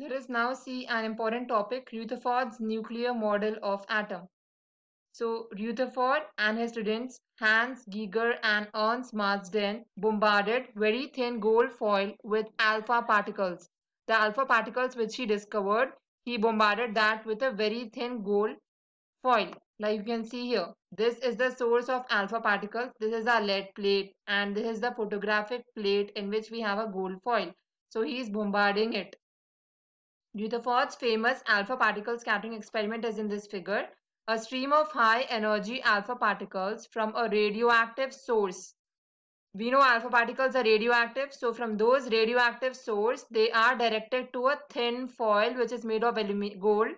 Let us now see an important topic, Rutherford's nuclear model of atom. So Rutherford and his students Hans Giger and Ernst Marsden bombarded very thin gold foil with alpha particles. The alpha particles which he discovered, he bombarded that with a very thin gold foil. Like you can see here, this is the source of alpha particles. This is our lead plate and this is the photographic plate in which we have a gold foil. So he is bombarding it Rutherford's famous alpha particle scattering experiment is in this figure. A stream of high energy alpha particles from a radioactive source. We know alpha particles are radioactive. So from those radioactive source, they are directed to a thin foil which is made of gold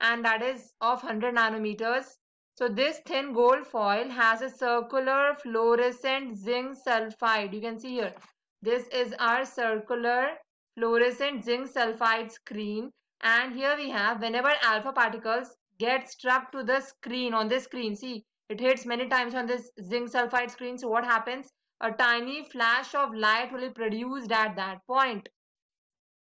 and that is of 100 nanometers. So this thin gold foil has a circular fluorescent zinc sulfide. You can see here. This is our circular fluorescent zinc sulfide screen and here we have whenever alpha particles get struck to the screen on this screen see it hits many times on this zinc sulfide screen so what happens a tiny flash of light will be produced at that point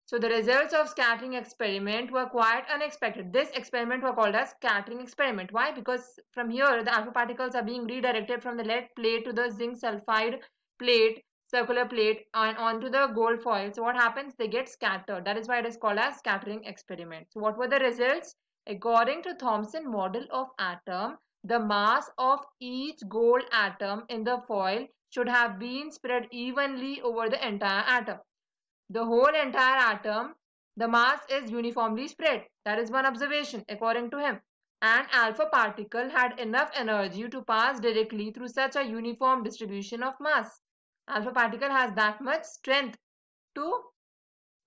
so the results of scattering experiment were quite unexpected. This experiment were called as scattering experiment. Why? Because from here the alpha particles are being redirected from the lead plate to the zinc sulfide plate circular plate and onto the gold foil. So what happens? They get scattered. That is why it is called as scattering experiment. So what were the results? According to Thomson model of atom, the mass of each gold atom in the foil should have been spread evenly over the entire atom. The whole entire atom, the mass is uniformly spread. That is one observation according to him. An alpha particle had enough energy to pass directly through such a uniform distribution of mass alpha particle has that much strength to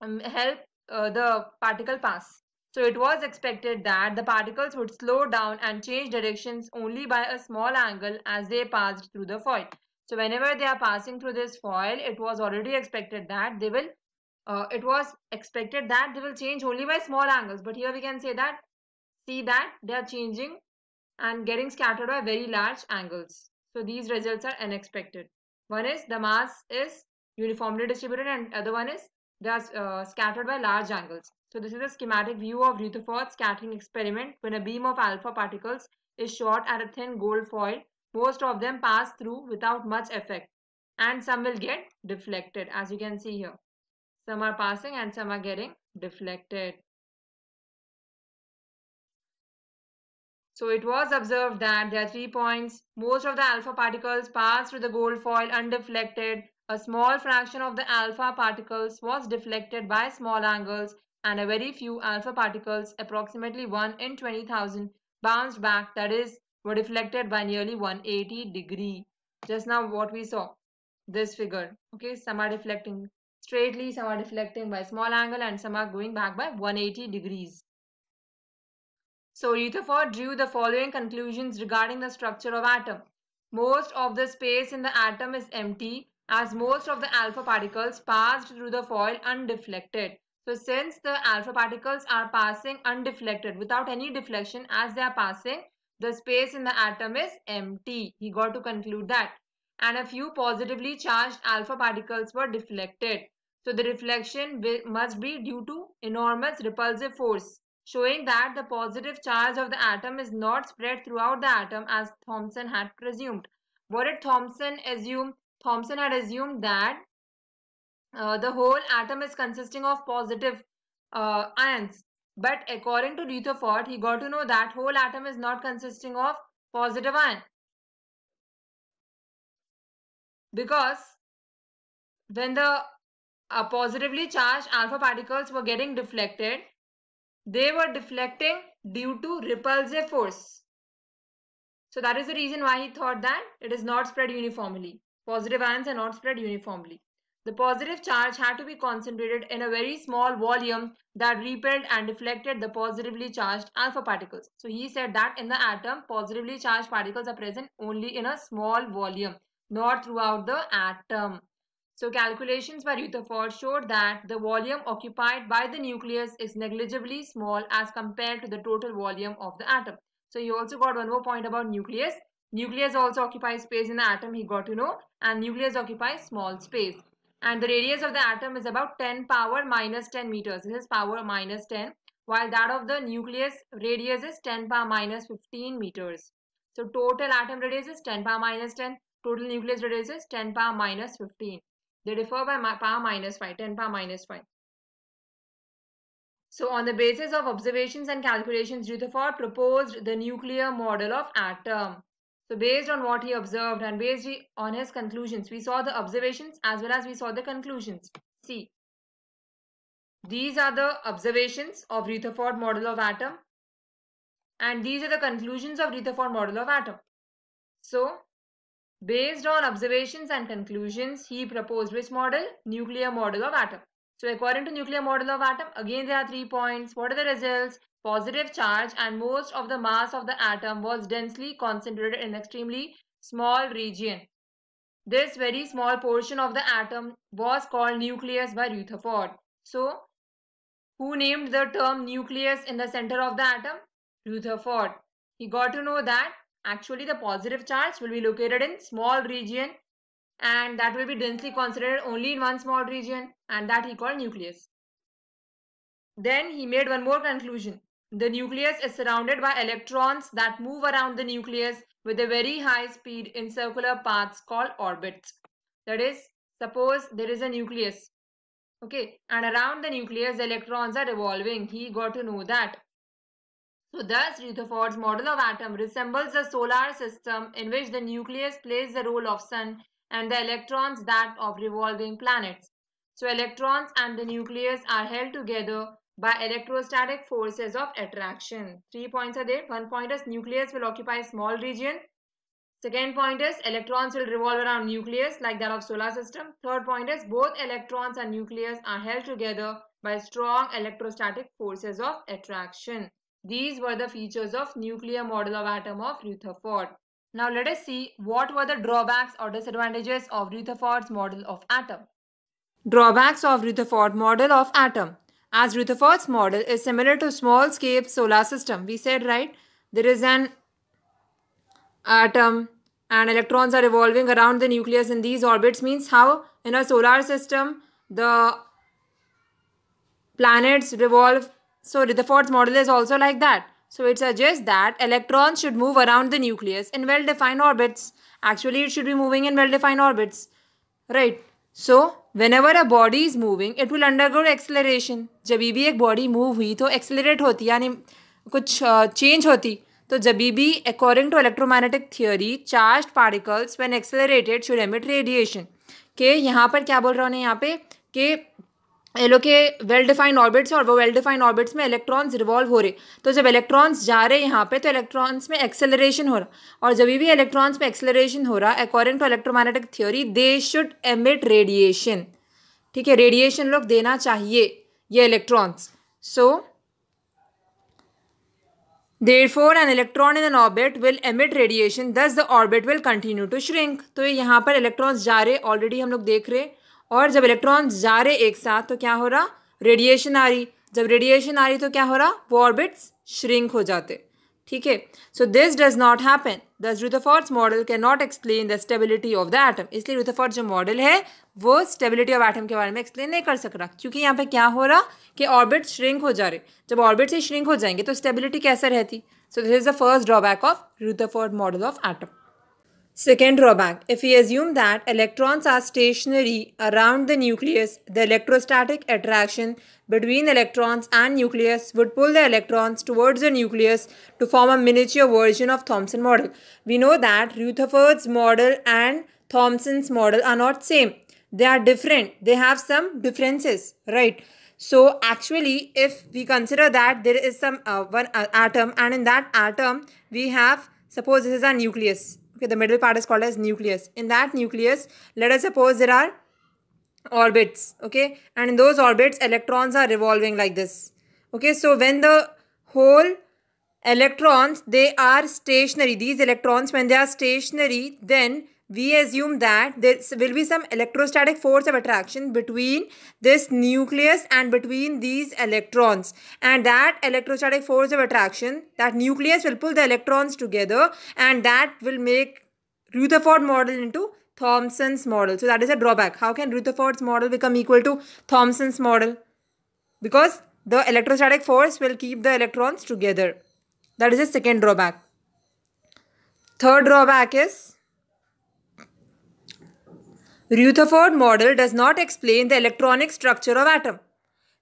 um, help uh, the particle pass. So it was expected that the particles would slow down and change directions only by a small angle as they passed through the foil. So whenever they are passing through this foil, it was already expected that they will, uh, it was expected that they will change only by small angles. But here we can say that, see that they are changing and getting scattered by very large angles. So these results are unexpected. One is the mass is uniformly distributed and other one is they are uh, scattered by large angles. So this is a schematic view of Rutherford scattering experiment when a beam of alpha particles is shot at a thin gold foil. Most of them pass through without much effect and some will get deflected as you can see here. Some are passing and some are getting deflected. So it was observed that there are three points. Most of the alpha particles pass through the gold foil undeflected. A small fraction of the alpha particles was deflected by small angles and a very few alpha particles, approximately 1 in 20,000, bounced back, that is, were deflected by nearly 180 degree. Just now what we saw, this figure, okay, some are deflecting straightly, some are deflecting by small angle and some are going back by 180 degrees. So Rutherford drew the following conclusions regarding the structure of atom. Most of the space in the atom is empty as most of the alpha particles passed through the foil undeflected. So since the alpha particles are passing undeflected without any deflection as they are passing, the space in the atom is empty. He got to conclude that. And a few positively charged alpha particles were deflected. So the reflection must be due to enormous repulsive force showing that the positive charge of the atom is not spread throughout the atom as Thomson had presumed. What did Thomson assume? Thomson had assumed that uh, the whole atom is consisting of positive uh, ions. But according to Rutherford, he got to know that whole atom is not consisting of positive ion. Because when the uh, positively charged alpha particles were getting deflected, they were deflecting due to repulsive force. So that is the reason why he thought that it is not spread uniformly. Positive ions are not spread uniformly. The positive charge had to be concentrated in a very small volume that repelled and deflected the positively charged alpha particles. So he said that in the atom, positively charged particles are present only in a small volume, not throughout the atom. So calculations by Rutherford showed that the volume occupied by the nucleus is negligibly small as compared to the total volume of the atom. So he also got one more point about nucleus. Nucleus also occupies space in the atom he got to know and nucleus occupies small space. And the radius of the atom is about 10 power minus 10 meters. This is power minus 10 while that of the nucleus radius is 10 power minus 15 meters. So total atom radius is 10 power minus 10. Total nucleus radius is 10 power minus 15. They differ by power minus 5, 10 power minus 5. So on the basis of observations and calculations, Rutherford proposed the nuclear model of atom. So based on what he observed and based on his conclusions, we saw the observations as well as we saw the conclusions. See, these are the observations of Rutherford model of atom and these are the conclusions of Rutherford model of atom. So Based on observations and conclusions, he proposed which model? Nuclear model of atom. So according to nuclear model of atom, again there are three points. What are the results? Positive charge and most of the mass of the atom was densely concentrated in extremely small region. This very small portion of the atom was called nucleus by Rutherford. So, who named the term nucleus in the center of the atom? Rutherford. He got to know that Actually, the positive charge will be located in small region and that will be densely concentrated only in one small region and that he called nucleus. Then he made one more conclusion. The nucleus is surrounded by electrons that move around the nucleus with a very high speed in circular paths called orbits. That is, suppose there is a nucleus, okay, and around the nucleus electrons are revolving. He got to know that. So thus Rutherford's model of atom resembles the solar system in which the nucleus plays the role of sun and the electrons that of revolving planets. So electrons and the nucleus are held together by electrostatic forces of attraction. Three points are there. One point is nucleus will occupy small region. Second point is electrons will revolve around nucleus like that of solar system. Third point is both electrons and nucleus are held together by strong electrostatic forces of attraction. These were the features of nuclear model of atom of Rutherford. Now let us see what were the drawbacks or disadvantages of Rutherford's model of atom. Drawbacks of Rutherford model of atom. As Rutherford's model is similar to small scale solar system, we said right, there is an atom and electrons are revolving around the nucleus in these orbits means how in a solar system the planets revolve Sorry, the fourth model is also like that. So it suggests that electrons should move around the nucleus in well-defined orbits. Actually, it should be moving in well-defined orbits. Right. So, whenever a body is moving, it will undergo acceleration. जब भी एक body move हुई तो accelerate होती यानी कुछ change होती तो जब भी according to electromagnetic theory charge particles when accelerated should emit radiation के यहाँ पर क्या बोल रहा हूँ यहाँ पे कि एलो के वेल डिफाइंड ऑर्बिट्स और वो वेल डिफाइंड ऑर्बिट्स में इलेक्ट्रॉन्स रिवॉल्व हो रहे तो जब इलेक्ट्रॉन्स जा रहे यहाँ पे तो इलेक्ट्रॉन्स में एक्सेलरेशन हो रहा और जब भी इलेक्ट्रॉन्स में एक्सेलरेशन हो रहा according to electromagnetic theory they should emit radiation ठीक है रेडिएशन लोग देना चाहिए ये electrons so therefore an electron in an orbit will emit radiation thus the orbit will continue to shrink तो ये यहाँ पर इलेक्ट्रॉन्स जा रहे ऑलरेडी हम लोग देख रहे हैं और जब इलेक्ट्रॉन जा रहे एक साथ तो क्या हो रहा रेडिएशन आ रही जब रेडिएशन आ रही तो क्या हो रहा वो ऑर्बिट्स श्रिंक हो जाते ठीक है so this does not happen thus Rutherford's model can not explain the stability of the atom इसलिए रूथफॉर्ड जो मॉडल है वो स्टेबिलिटी ऑफ एटम के बारे में एक्सप्लेन नहीं कर सक रहा क्योंकि यहाँ पे क्या हो रहा कि ऑर्बिट श्रिंक हो जा रहे जब ऑर्बिट से श्रिंक हो जाएंगे तो स्टेबिलिटी कैसे रहती so this is the first drawback of Rutherford model of atom Second drawback, if we assume that electrons are stationary around the nucleus, the electrostatic attraction between electrons and nucleus would pull the electrons towards the nucleus to form a miniature version of Thomson model. We know that Rutherford's model and Thomson's model are not same. They are different. They have some differences, right? So actually, if we consider that there is some uh, one uh, atom and in that atom we have, suppose this is a nucleus Okay, the middle part is called as nucleus. In that nucleus, let us suppose there are orbits. Okay, and in those orbits, electrons are revolving like this. Okay, so when the whole electrons, they are stationary. These electrons, when they are stationary, then we assume that there will be some electrostatic force of attraction between this nucleus and between these electrons and that electrostatic force of attraction that nucleus will pull the electrons together and that will make Rutherford model into Thomson's model. So that is a drawback. How can Rutherford's model become equal to Thomson's model? Because the electrostatic force will keep the electrons together. That is the second drawback. Third drawback is Rutherford model does not explain the electronic structure of atom.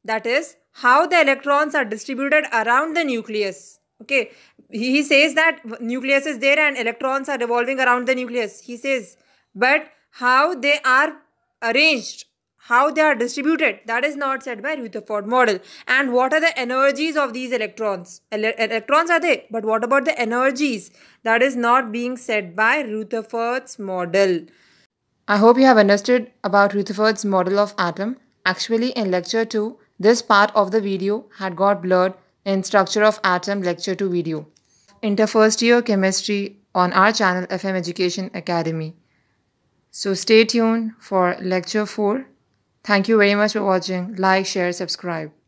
That is, how the electrons are distributed around the nucleus. Okay, he says that nucleus is there and electrons are revolving around the nucleus. He says, but how they are arranged, how they are distributed, that is not said by Rutherford model. And what are the energies of these electrons? Ele electrons are there, but what about the energies? That is not being said by Rutherford's model. I hope you have understood about Rutherford's model of atom. Actually, in lecture 2, this part of the video had got blurred in structure of atom lecture 2 video. Inter first year chemistry on our channel FM Education Academy. So stay tuned for lecture 4. Thank you very much for watching. Like, share, subscribe.